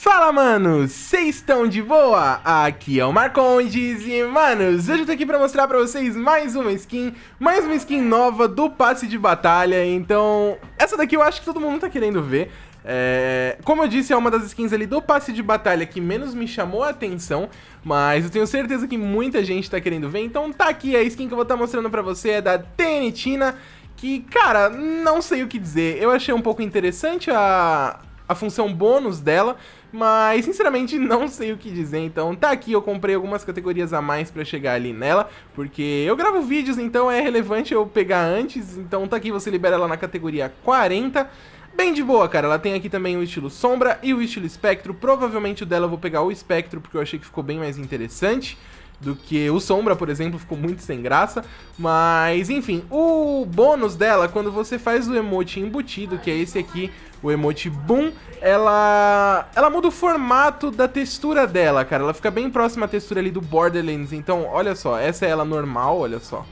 Fala, manos! Vocês estão de boa? Aqui é o Marcondes e, manos, hoje eu tô aqui pra mostrar pra vocês mais uma skin, mais uma skin nova do passe de batalha, então... Essa daqui eu acho que todo mundo tá querendo ver. É, como eu disse, é uma das skins ali do passe de batalha que menos me chamou a atenção, mas eu tenho certeza que muita gente tá querendo ver, então tá aqui a skin que eu vou estar tá mostrando pra você, é da Tenitina, que, cara, não sei o que dizer. Eu achei um pouco interessante a, a função bônus dela, mas, sinceramente, não sei o que dizer. Então, tá aqui, eu comprei algumas categorias a mais pra chegar ali nela. Porque eu gravo vídeos, então é relevante eu pegar antes. Então, tá aqui, você libera ela na categoria 40 bem de boa, cara. Ela tem aqui também o estilo sombra e o estilo espectro. Provavelmente o dela eu vou pegar o espectro, porque eu achei que ficou bem mais interessante do que o Sombra, por exemplo, ficou muito sem graça. Mas, enfim, o bônus dela, quando você faz o emote embutido, que é esse aqui, o emote Boom, ela ela muda o formato da textura dela, cara. Ela fica bem próxima à textura ali do Borderlands. Então, olha só, essa é ela normal, olha só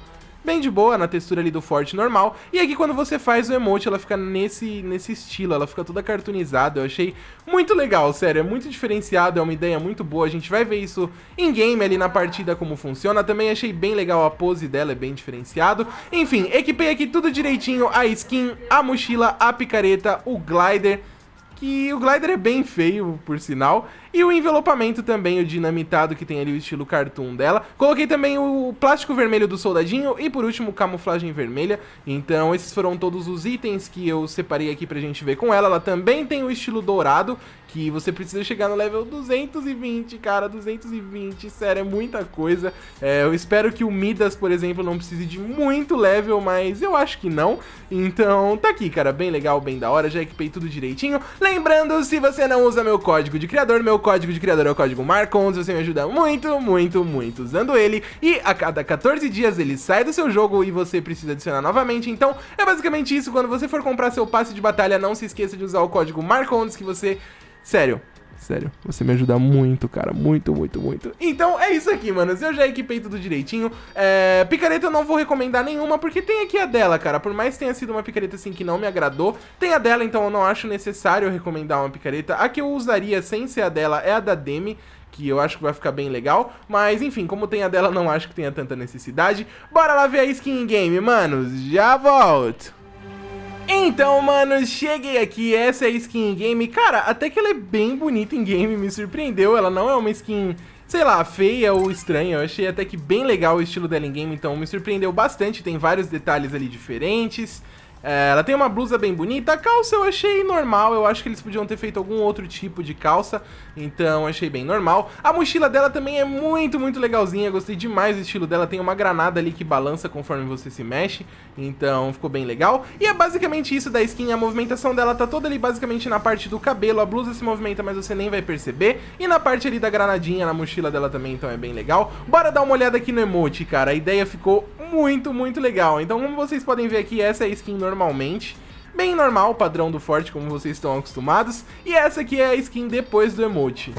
bem de boa, na textura ali do Forte normal. E aqui quando você faz o emote, ela fica nesse, nesse estilo, ela fica toda cartoonizada. Eu achei muito legal, sério, é muito diferenciado, é uma ideia muito boa. A gente vai ver isso em game ali na partida como funciona. Também achei bem legal a pose dela, é bem diferenciado. Enfim, equipei aqui tudo direitinho, a skin, a mochila, a picareta, o glider que o glider é bem feio, por sinal. E o envelopamento também, o dinamitado, que tem ali o estilo cartoon dela. Coloquei também o plástico vermelho do soldadinho e, por último, camuflagem vermelha. Então, esses foram todos os itens que eu separei aqui pra gente ver com ela. Ela também tem o estilo dourado, que você precisa chegar no level 220, cara, 220, sério, é muita coisa. É, eu espero que o Midas, por exemplo, não precise de muito level, mas eu acho que não. Então, tá aqui, cara, bem legal, bem da hora, já equipei tudo direitinho. Lembrando, se você não usa meu código de criador, meu código de criador é o código Marcons, você me ajuda muito, muito, muito usando ele. E a cada 14 dias ele sai do seu jogo e você precisa adicionar novamente. Então é basicamente isso. Quando você for comprar seu passe de batalha, não se esqueça de usar o código Marcons que você... Sério, Sério, você me ajuda muito, cara. Muito, muito, muito. Então é isso aqui, manos. Eu já equipei tudo direitinho. É... Picareta eu não vou recomendar nenhuma, porque tem aqui a dela, cara. Por mais que tenha sido uma picareta assim que não me agradou, tem a dela, então eu não acho necessário recomendar uma picareta. A que eu usaria sem ser a dela é a da Demi que eu acho que vai ficar bem legal. Mas enfim, como tem a dela, não acho que tenha tanta necessidade. Bora lá ver a skin game, manos. Já volto! Então, mano, cheguei aqui, essa é a skin em game Cara, até que ela é bem bonita em-game, me surpreendeu. Ela não é uma skin, sei lá, feia ou estranha. Eu achei até que bem legal o estilo dela em-game, então me surpreendeu bastante. Tem vários detalhes ali diferentes. É, ela tem uma blusa bem bonita. A calça eu achei normal. Eu acho que eles podiam ter feito algum outro tipo de calça. Então achei bem normal. A mochila dela também é muito, muito legalzinha. Gostei demais do estilo dela. Tem uma granada ali que balança conforme você se mexe. Então ficou bem legal. E é basicamente isso da skin. A movimentação dela tá toda ali basicamente na parte do cabelo. A blusa se movimenta, mas você nem vai perceber. E na parte ali da granadinha, na mochila dela também. Então é bem legal. Bora dar uma olhada aqui no emote, cara. A ideia ficou muito, muito legal. Então como vocês podem ver aqui, essa é a skin normal normalmente. Bem normal, padrão do Forte, como vocês estão acostumados. E essa aqui é a skin depois do emote.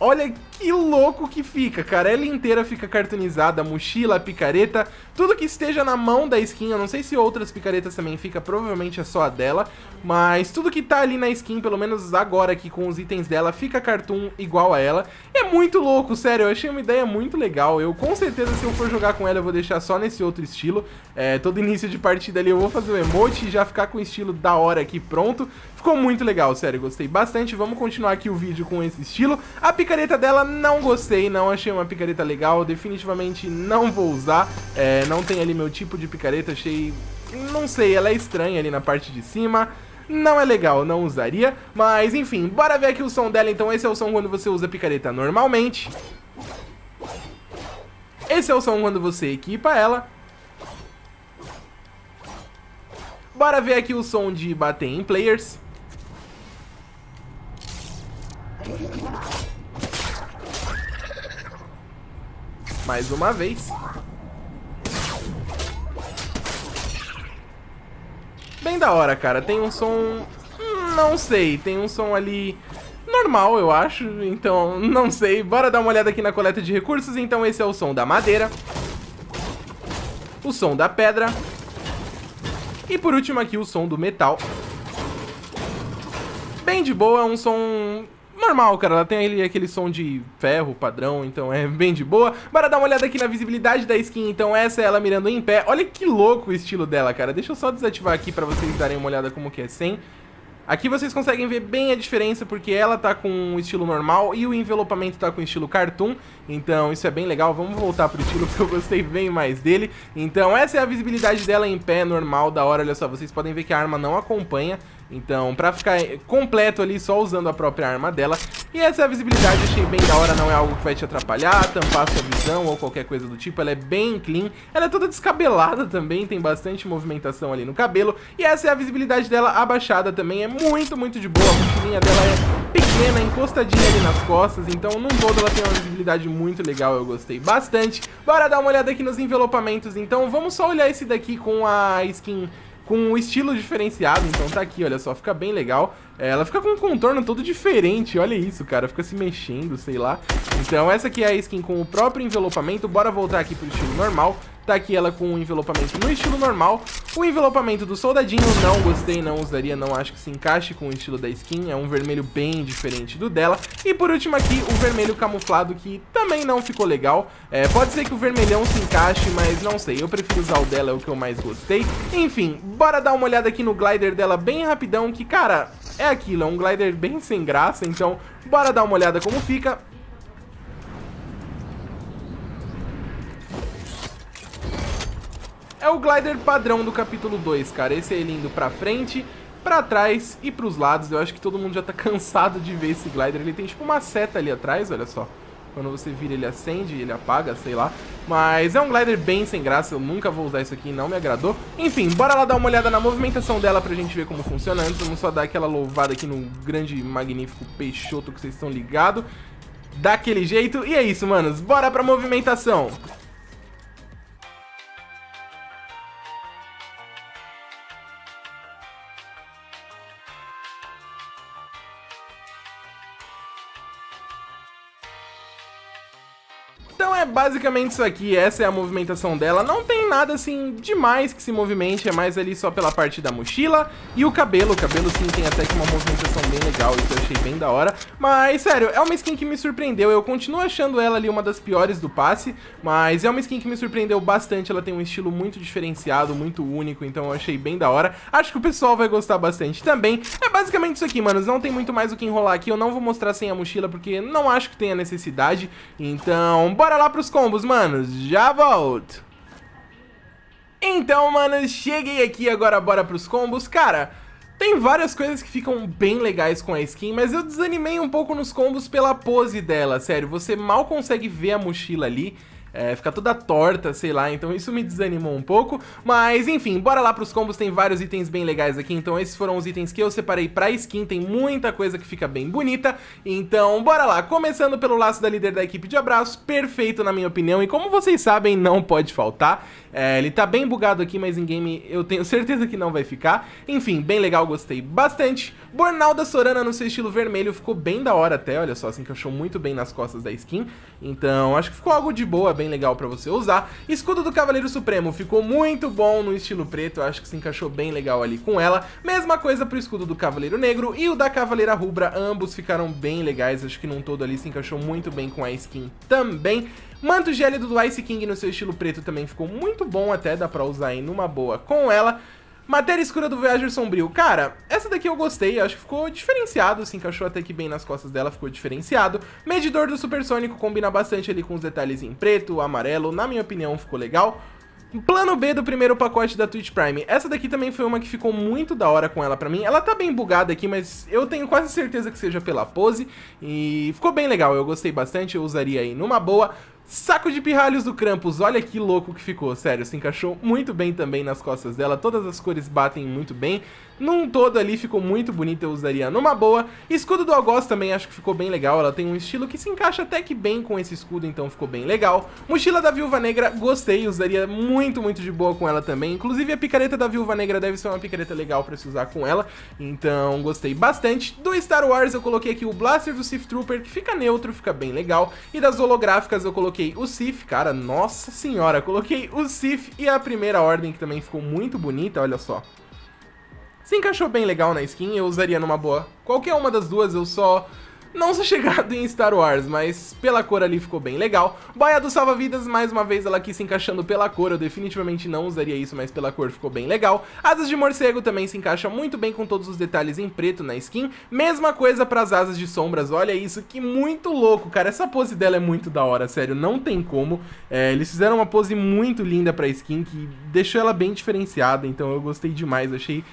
Olha que louco que fica, cara. Ela inteira fica cartunizada, mochila, picareta, tudo que esteja na mão da skin. Eu não sei se outras picaretas também fica, provavelmente é só a dela, mas tudo que tá ali na skin, pelo menos agora aqui com os itens dela, fica cartoon igual a ela. É muito louco, sério, eu achei uma ideia muito legal. Eu com certeza se eu for jogar com ela eu vou deixar só nesse outro estilo. É, todo início de partida ali eu vou fazer o emote e já ficar com o estilo da hora aqui pronto. Ficou muito legal, sério, gostei bastante. Vamos continuar aqui o vídeo com esse estilo. A picareta dela não gostei, não achei uma picareta legal, definitivamente não vou usar, é, não tem ali meu tipo de picareta, achei... Não sei, ela é estranha ali na parte de cima, não é legal, não usaria, mas enfim, bora ver aqui o som dela, então esse é o som quando você usa picareta normalmente. Esse é o som quando você equipa ela. Bora ver aqui o som de bater em players. Mais uma vez. Bem da hora, cara. Tem um som... Não sei. Tem um som ali normal, eu acho. Então, não sei. Bora dar uma olhada aqui na coleta de recursos. Então, esse é o som da madeira. O som da pedra. E por último aqui, o som do metal. Bem de boa, é um som normal, cara. Ela tem ali aquele som de ferro padrão, então é bem de boa. Bora dar uma olhada aqui na visibilidade da skin. Então essa é ela mirando em pé. Olha que louco o estilo dela, cara. Deixa eu só desativar aqui pra vocês darem uma olhada como que é sem. Aqui vocês conseguem ver bem a diferença, porque ela tá com o estilo normal e o envelopamento tá com o estilo cartoon, então isso é bem legal, vamos voltar pro estilo que eu gostei bem mais dele. Então essa é a visibilidade dela em pé, normal, da hora, olha só, vocês podem ver que a arma não acompanha, então, pra ficar completo ali, só usando a própria arma dela. E essa visibilidade achei bem da hora, não é algo que vai te atrapalhar, tampar sua visão ou qualquer coisa do tipo. Ela é bem clean, ela é toda descabelada também, tem bastante movimentação ali no cabelo. E essa é a visibilidade dela abaixada também, é muito, muito de boa. A mochilinha dela é pequena, encostadinha ali nas costas, então num todo ela tem uma visibilidade muito legal, eu gostei bastante. Bora dar uma olhada aqui nos envelopamentos, então vamos só olhar esse daqui com a skin com um estilo diferenciado, então tá aqui, olha só, fica bem legal. É, ela fica com um contorno todo diferente, olha isso, cara, fica se mexendo, sei lá. Então essa aqui é a skin com o próprio envelopamento, bora voltar aqui pro estilo normal. Tá aqui ela com o envelopamento no estilo normal. O envelopamento do soldadinho não gostei, não usaria, não acho que se encaixe com o estilo da skin. É um vermelho bem diferente do dela. E por último aqui, o vermelho camuflado, que também não ficou legal. É, pode ser que o vermelhão se encaixe, mas não sei. Eu prefiro usar o dela, é o que eu mais gostei. Enfim, bora dar uma olhada aqui no glider dela bem rapidão, que, cara, é aquilo, é um glider bem sem graça, então bora dar uma olhada como fica. É o glider padrão do capítulo 2, cara. Esse é lindo pra frente, pra trás e pros lados. Eu acho que todo mundo já tá cansado de ver esse glider. Ele tem tipo uma seta ali atrás, olha só. Quando você vira ele acende, ele apaga, sei lá. Mas é um glider bem sem graça, eu nunca vou usar isso aqui, não me agradou. Enfim, bora lá dar uma olhada na movimentação dela pra gente ver como funciona. Antes vamos só dar aquela louvada aqui no grande, magnífico Peixoto que vocês estão ligados. Daquele jeito, e é isso, manos, bora pra movimentação! basicamente isso aqui, essa é a movimentação dela. Não tem nada, assim, demais que se movimente, é mais ali só pela parte da mochila e o cabelo. O cabelo, sim, tem até que uma movimentação bem legal, isso eu achei bem da hora. Mas, sério, é uma skin que me surpreendeu. Eu continuo achando ela ali uma das piores do passe, mas é uma skin que me surpreendeu bastante. Ela tem um estilo muito diferenciado, muito único, então eu achei bem da hora. Acho que o pessoal vai gostar bastante também. É basicamente isso aqui, manos. Não tem muito mais o que enrolar aqui. Eu não vou mostrar sem a mochila, porque não acho que tenha necessidade. Então, bora lá pro os combos, mano. Já volto. Então, mano, cheguei aqui agora, bora pros combos. Cara, tem várias coisas que ficam bem legais com a skin, mas eu desanimei um pouco nos combos pela pose dela, sério. Você mal consegue ver a mochila ali é, fica toda torta, sei lá, então isso me desanimou um pouco. Mas enfim, bora lá pros combos, tem vários itens bem legais aqui, então esses foram os itens que eu separei pra skin, tem muita coisa que fica bem bonita. Então bora lá, começando pelo laço da líder da equipe de abraço, perfeito na minha opinião, e como vocês sabem, não pode faltar. É, ele tá bem bugado aqui, mas em game eu tenho certeza que não vai ficar. Enfim, bem legal, gostei bastante. Bornal da Sorana no seu estilo vermelho ficou bem da hora até, olha só, assim, que eu achou muito bem nas costas da skin. Então acho que ficou algo de boa, bem bem legal para você usar. Escudo do Cavaleiro Supremo ficou muito bom no estilo preto, eu acho que se encaixou bem legal ali com ela. Mesma coisa pro escudo do Cavaleiro Negro e o da Cavaleira Rubra, ambos ficaram bem legais, acho que num todo ali se encaixou muito bem com a skin também. Manto gélido do Ice King no seu estilo preto também ficou muito bom até, dá pra usar aí numa boa com ela. Matéria escura do Voyager Sombrio. Cara, essa daqui eu gostei, acho que ficou diferenciado, se assim, encaixou até que bem nas costas dela, ficou diferenciado. Medidor do supersônico combina bastante ali com os detalhes em preto, amarelo, na minha opinião ficou legal. Plano B do primeiro pacote da Twitch Prime. Essa daqui também foi uma que ficou muito da hora com ela pra mim. Ela tá bem bugada aqui, mas eu tenho quase certeza que seja pela pose. E ficou bem legal, eu gostei bastante, eu usaria aí numa boa. Saco de pirralhos do Krampus, olha que louco que ficou, sério, se encaixou muito bem também nas costas dela, todas as cores batem muito bem, num todo ali ficou muito bonito eu usaria numa boa. Escudo do Algoz também acho que ficou bem legal, ela tem um estilo que se encaixa até que bem com esse escudo, então ficou bem legal. Mochila da Viúva Negra, gostei, usaria muito, muito de boa com ela também. Inclusive a picareta da Viúva Negra deve ser uma picareta legal pra se usar com ela, então gostei bastante. Do Star Wars eu coloquei aqui o Blaster do Sith Trooper, que fica neutro, fica bem legal. E das holográficas eu coloquei o Sith, cara, nossa senhora, coloquei o Sith e a Primeira Ordem, que também ficou muito bonita, olha só. Se encaixou bem legal na skin, eu usaria numa boa. Qualquer uma das duas, eu só não sou chegado em Star Wars, mas pela cor ali ficou bem legal. Baia do Salva-Vidas, mais uma vez ela aqui se encaixando pela cor, eu definitivamente não usaria isso, mas pela cor ficou bem legal. Asas de Morcego também se encaixa muito bem com todos os detalhes em preto na skin. Mesma coisa para as asas de sombras, olha isso, que muito louco, cara. Essa pose dela é muito da hora, sério, não tem como. É, eles fizeram uma pose muito linda pra skin, que deixou ela bem diferenciada, então eu gostei demais, achei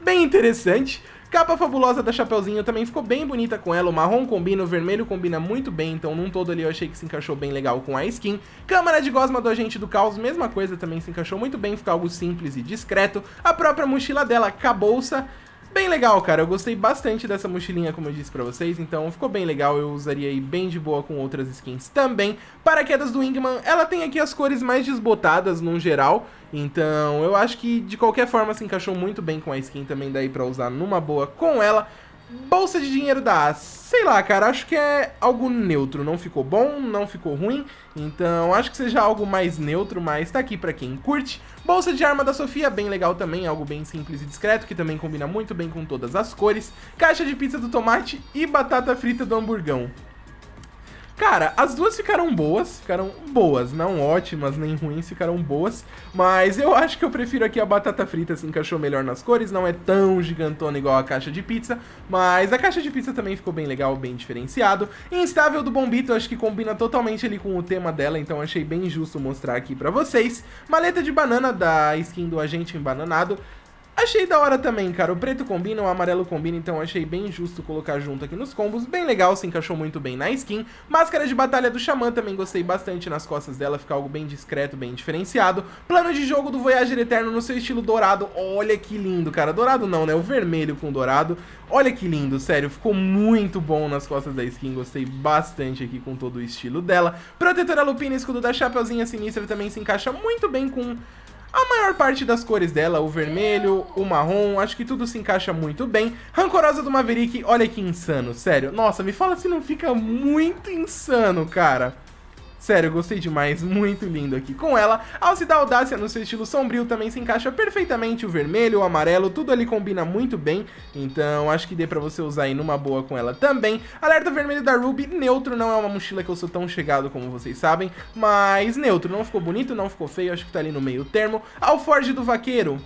bem interessante. Capa fabulosa da Chapeuzinho também ficou bem bonita com ela, o marrom combina, o vermelho combina muito bem, então num todo ali eu achei que se encaixou bem legal com a skin. Câmara de gosma do Agente do Caos, mesma coisa, também se encaixou muito bem, ficou algo simples e discreto. A própria mochila dela, cabolça, bem legal, cara, eu gostei bastante dessa mochilinha, como eu disse pra vocês, então ficou bem legal, eu usaria aí bem de boa com outras skins também. Paraquedas do Wingman, ela tem aqui as cores mais desbotadas num geral, então, eu acho que de qualquer forma se encaixou muito bem com a skin também, daí pra usar numa boa com ela. Bolsa de dinheiro da sei lá, cara, acho que é algo neutro, não ficou bom, não ficou ruim, então acho que seja algo mais neutro, mas tá aqui pra quem curte. Bolsa de arma da Sofia, bem legal também, algo bem simples e discreto, que também combina muito bem com todas as cores. Caixa de pizza do tomate e batata frita do hamburgão. Cara, as duas ficaram boas, ficaram boas, não ótimas nem ruins, ficaram boas, mas eu acho que eu prefiro aqui a batata frita, se assim, encaixou melhor nas cores, não é tão gigantona igual a caixa de pizza, mas a caixa de pizza também ficou bem legal, bem diferenciado. Instável do Bombito, acho que combina totalmente ali com o tema dela, então achei bem justo mostrar aqui pra vocês. Maleta de banana da skin do Agente Embananado, Achei da hora também, cara. O preto combina, o amarelo combina, então achei bem justo colocar junto aqui nos combos. Bem legal, se encaixou muito bem na skin. Máscara de batalha do Xamã também gostei bastante nas costas dela, fica algo bem discreto, bem diferenciado. Plano de jogo do Voyager Eterno no seu estilo dourado. Olha que lindo, cara. Dourado não, né? O vermelho com dourado. Olha que lindo, sério. Ficou muito bom nas costas da skin. Gostei bastante aqui com todo o estilo dela. Protetora Lupina, escudo da Chapeuzinha Sinistra também se encaixa muito bem com a maior parte das cores dela, o vermelho, o marrom, acho que tudo se encaixa muito bem. Rancorosa do Maverick, olha que insano, sério. Nossa, me fala se não fica muito insano, cara. Sério, eu gostei demais, muito lindo aqui. Com ela, ao se dar audácia no seu estilo sombrio, também se encaixa perfeitamente o vermelho, o amarelo, tudo ali combina muito bem. Então, acho que dê pra você usar aí numa boa com ela também. Alerta vermelho da Ruby, neutro, não é uma mochila que eu sou tão chegado como vocês sabem, mas neutro, não ficou bonito, não ficou feio, acho que tá ali no meio termo. Alforge do vaqueiro,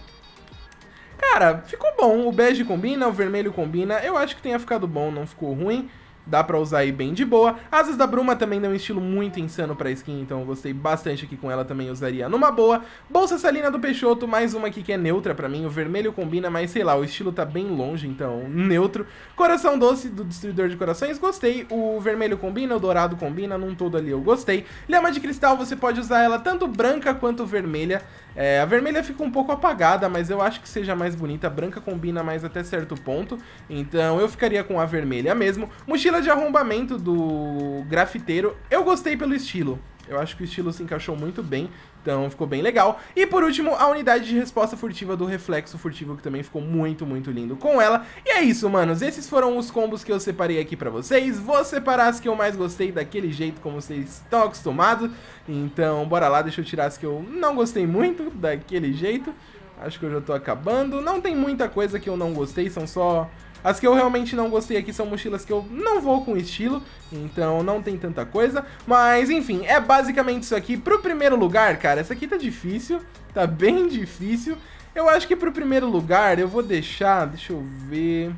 Cara, ficou bom. O bege combina, o vermelho combina. Eu acho que tenha ficado bom, não ficou ruim dá pra usar aí bem de boa. Asas da Bruma também dá um estilo muito insano pra skin, então eu gostei bastante aqui com ela, também usaria numa boa. Bolsa Salina do Peixoto, mais uma aqui que é neutra pra mim, o vermelho combina, mas sei lá, o estilo tá bem longe, então neutro. Coração Doce do Destruidor de Corações, gostei. O vermelho combina, o dourado combina, num todo ali eu gostei. Lhama de Cristal, você pode usar ela tanto branca quanto vermelha. É, a vermelha fica um pouco apagada, mas eu acho que seja mais bonita. A branca combina mais até certo ponto, então eu ficaria com a vermelha mesmo. Mochila fila de arrombamento do grafiteiro, eu gostei pelo estilo. Eu acho que o estilo se encaixou muito bem, então ficou bem legal. E por último, a unidade de resposta furtiva do reflexo furtivo, que também ficou muito, muito lindo com ela. E é isso, manos. Esses foram os combos que eu separei aqui pra vocês. Vou separar as que eu mais gostei daquele jeito, como vocês estão acostumados. Então, bora lá, deixa eu tirar as que eu não gostei muito daquele jeito. Acho que eu já tô acabando. Não tem muita coisa que eu não gostei, são só as que eu realmente não gostei aqui são mochilas que eu não vou com estilo, então não tem tanta coisa. Mas, enfim, é basicamente isso aqui. Pro primeiro lugar, cara, essa aqui tá difícil, tá bem difícil. Eu acho que pro primeiro lugar eu vou deixar, deixa eu ver...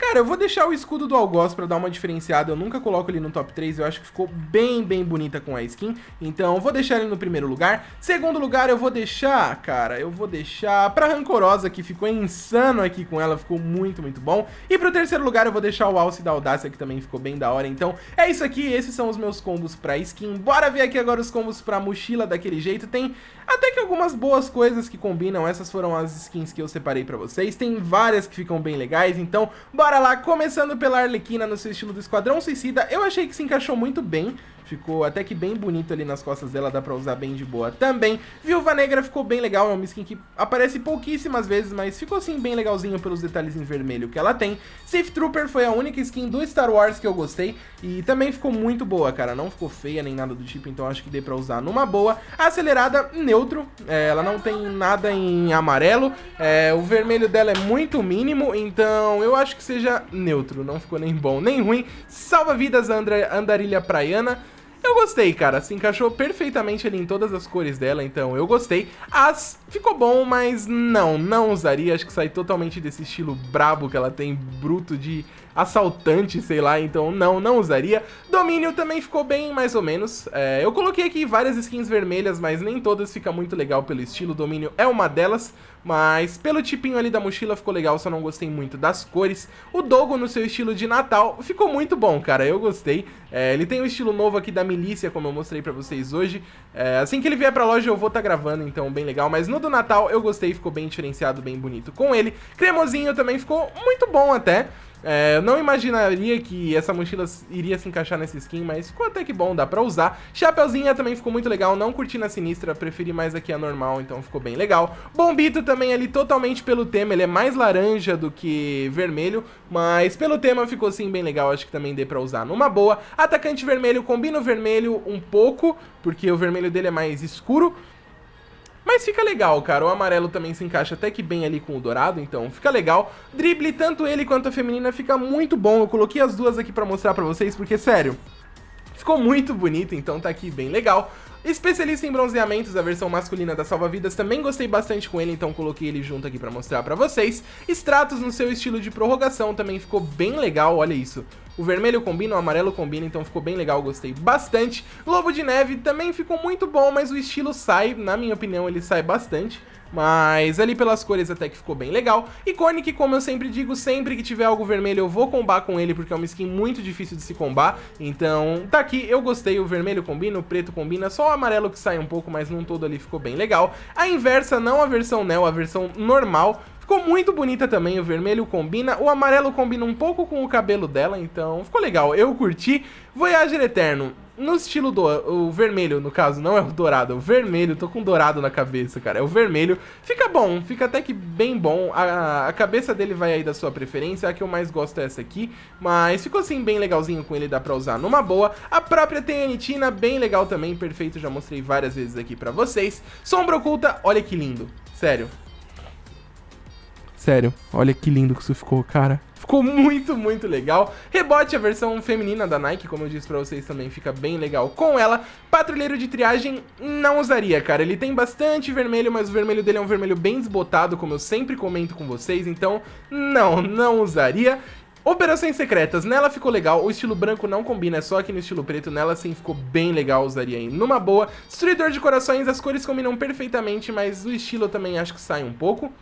Cara, eu vou deixar o escudo do Algoz pra dar uma diferenciada. Eu nunca coloco ele no top 3. Eu acho que ficou bem, bem bonita com a skin. Então, vou deixar ele no primeiro lugar. Segundo lugar, eu vou deixar, cara, eu vou deixar pra Rancorosa, que ficou insano aqui com ela. Ficou muito, muito bom. E pro terceiro lugar, eu vou deixar o Alce da Audácia, que também ficou bem da hora. Então, é isso aqui. Esses são os meus combos pra skin. Bora ver aqui agora os combos pra mochila daquele jeito. Tem até que algumas boas coisas que combinam. Essas foram as skins que eu separei pra vocês. Tem várias que ficam bem legais. Então, bora Bora lá, começando pela Arlequina no seu estilo do Esquadrão Suicida, eu achei que se encaixou muito bem Ficou até que bem bonito ali nas costas dela, dá pra usar bem de boa também. Viúva Negra ficou bem legal, é uma skin que aparece pouquíssimas vezes, mas ficou assim bem legalzinho pelos detalhes em vermelho que ela tem. Safe Trooper foi a única skin do Star Wars que eu gostei e também ficou muito boa, cara. Não ficou feia nem nada do tipo, então acho que dê pra usar numa boa. Acelerada, neutro, é, ela não tem nada em amarelo, é, o vermelho dela é muito mínimo, então eu acho que seja neutro. Não ficou nem bom nem ruim. Salva vidas, Andra, Andarilha Praiana. Eu gostei, cara. Se encaixou perfeitamente ali em todas as cores dela, então eu gostei. As ficou bom, mas não, não usaria. Acho que sai totalmente desse estilo brabo que ela tem, bruto de assaltante, sei lá, então não, não usaria. Domínio também ficou bem, mais ou menos. É, eu coloquei aqui várias skins vermelhas, mas nem todas fica muito legal pelo estilo. Domínio é uma delas, mas pelo tipinho ali da mochila ficou legal, só não gostei muito das cores. O Dogo no seu estilo de Natal ficou muito bom, cara, eu gostei. É, ele tem o um estilo novo aqui da milícia, como eu mostrei pra vocês hoje. É, assim que ele vier pra loja eu vou estar tá gravando, então bem legal. Mas no do Natal eu gostei, ficou bem diferenciado, bem bonito com ele. Cremosinho também ficou muito bom até. É, eu não imaginaria que essa mochila iria se encaixar nesse skin, mas ficou até que bom, dá pra usar. Chapeuzinha também ficou muito legal, não curti na sinistra, preferi mais aqui a normal, então ficou bem legal. Bombito também ali totalmente pelo tema, ele é mais laranja do que vermelho, mas pelo tema ficou sim bem legal, acho que também dê pra usar numa boa. Atacante vermelho, combina o vermelho um pouco, porque o vermelho dele é mais escuro, mas fica legal, cara. O amarelo também se encaixa até que bem ali com o dourado, então fica legal. Drible, tanto ele quanto a feminina, fica muito bom. Eu coloquei as duas aqui pra mostrar pra vocês, porque, sério, ficou muito bonito, então tá aqui bem legal. Especialista em bronzeamentos, a versão masculina da salva-vidas, também gostei bastante com ele, então coloquei ele junto aqui pra mostrar pra vocês. Stratos no seu estilo de prorrogação também ficou bem legal, olha isso. O vermelho combina, o amarelo combina, então ficou bem legal, gostei bastante. Lobo de Neve também ficou muito bom, mas o estilo sai, na minha opinião, ele sai bastante. Mas ali pelas cores até que ficou bem legal. E que como eu sempre digo, sempre que tiver algo vermelho eu vou combar com ele, porque é uma skin muito difícil de se combar. Então tá aqui, eu gostei, o vermelho combina, o preto combina, só o amarelo que sai um pouco, mas num todo ali ficou bem legal. A inversa, não a versão Neo, a versão normal, Ficou muito bonita também, o vermelho combina, o amarelo combina um pouco com o cabelo dela, então ficou legal, eu curti. Voyager Eterno, no estilo do o vermelho, no caso, não é o dourado, é o vermelho, tô com dourado na cabeça, cara, é o vermelho. Fica bom, fica até que bem bom. A, a cabeça dele vai aí da sua preferência, a que eu mais gosto é essa aqui, mas ficou assim bem legalzinho com ele, dá pra usar numa boa. A própria Tenitina, bem legal também, perfeito, já mostrei várias vezes aqui pra vocês. Sombra oculta, olha que lindo, sério. Sério, olha que lindo que isso ficou, cara. Ficou muito, muito legal. Rebote, a versão feminina da Nike, como eu disse pra vocês também, fica bem legal com ela. Patrulheiro de triagem, não usaria, cara. Ele tem bastante vermelho, mas o vermelho dele é um vermelho bem desbotado, como eu sempre comento com vocês. Então, não, não usaria. Operações Secretas, nela ficou legal, o estilo branco não combina, é só aqui no estilo preto, nela sim ficou bem legal, usaria aí numa boa. Destruidor de Corações, as cores combinam perfeitamente, mas o estilo também acho que sai um pouco.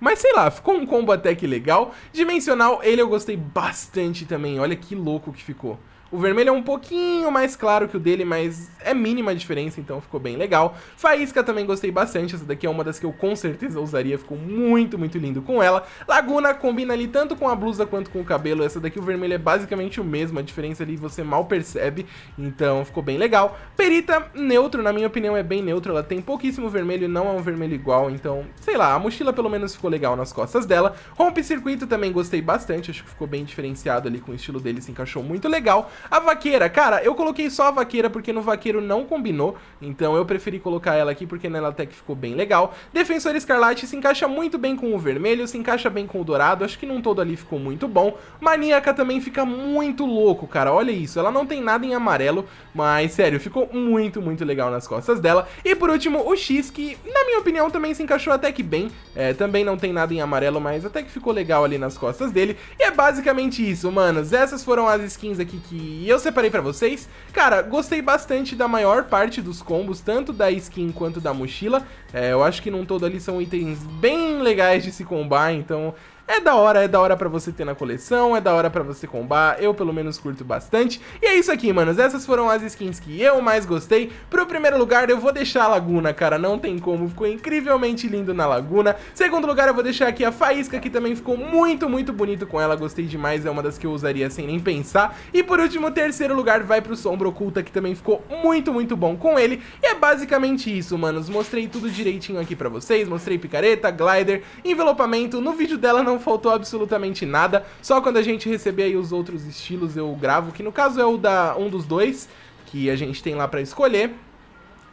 Mas sei lá, ficou um combo até que legal. Dimensional, ele eu gostei bastante também. Olha que louco que ficou. O vermelho é um pouquinho mais claro que o dele, mas é mínima a diferença, então ficou bem legal. Faísca também gostei bastante, essa daqui é uma das que eu com certeza usaria, ficou muito, muito lindo com ela. Laguna combina ali tanto com a blusa quanto com o cabelo, essa daqui o vermelho é basicamente o mesmo, a diferença ali você mal percebe, então ficou bem legal. Perita, neutro, na minha opinião é bem neutro, ela tem pouquíssimo vermelho, não é um vermelho igual, então, sei lá, a mochila pelo menos ficou legal nas costas dela. Rompe-circuito também gostei bastante, acho que ficou bem diferenciado ali com o estilo dele, se encaixou muito legal. A vaqueira, cara, eu coloquei só a vaqueira porque no vaqueiro não combinou, então eu preferi colocar ela aqui porque nela até que ficou bem legal. Defensor Escarlate se encaixa muito bem com o vermelho, se encaixa bem com o dourado, acho que num todo ali ficou muito bom. Maníaca também fica muito louco, cara, olha isso, ela não tem nada em amarelo, mas sério, ficou muito, muito legal nas costas dela. E por último, o X, que na minha opinião também se encaixou até que bem, é, também não tem nada em amarelo, mas até que ficou legal ali nas costas dele. E é basicamente isso, manos, essas foram as skins aqui que e eu separei para vocês. Cara, gostei bastante da maior parte dos combos, tanto da skin quanto da mochila. É, eu acho que num todo ali são itens bem legais de se combar, então é da hora, é da hora pra você ter na coleção, é da hora pra você combar, eu pelo menos curto bastante. E é isso aqui, manos, essas foram as skins que eu mais gostei. Pro primeiro lugar eu vou deixar a Laguna, cara, não tem como, ficou incrivelmente lindo na Laguna. Segundo lugar eu vou deixar aqui a Faísca, que também ficou muito, muito bonito com ela, gostei demais, é uma das que eu usaria sem nem pensar. E por último, o terceiro lugar vai pro Sombra Oculta, que também ficou muito, muito bom com ele. E é basicamente isso, manos, mostrei tudo direitinho aqui pra vocês, mostrei picareta, glider, envelopamento, no vídeo dela não não faltou absolutamente nada. Só quando a gente receber aí os outros estilos eu gravo, que no caso é o da um dos dois que a gente tem lá para escolher.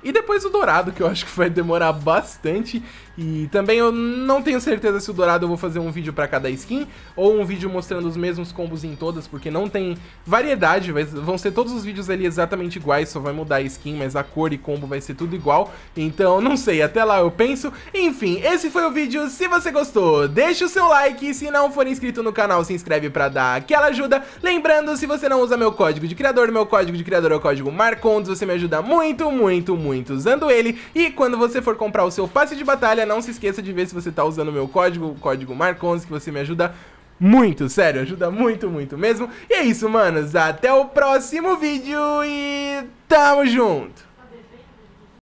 E depois o dourado, que eu acho que vai demorar bastante. E também eu não tenho certeza se o dourado eu vou fazer um vídeo para cada skin, ou um vídeo mostrando os mesmos combos em todas, porque não tem variedade, vai, vão ser todos os vídeos ali exatamente iguais, só vai mudar a skin, mas a cor e combo vai ser tudo igual, então não sei, até lá eu penso. Enfim, esse foi o vídeo, se você gostou, deixa o seu like, se não for inscrito no canal, se inscreve para dar aquela ajuda. Lembrando, se você não usa meu código de criador, meu código de criador é o código MARCONDES, você me ajuda muito, muito, muito usando ele, e quando você for comprar o seu passe de batalha, não se esqueça de ver se você tá usando o meu código, o código MARCONS, que você me ajuda muito, sério, ajuda muito, muito mesmo. E é isso, manos. Até o próximo vídeo e tamo junto!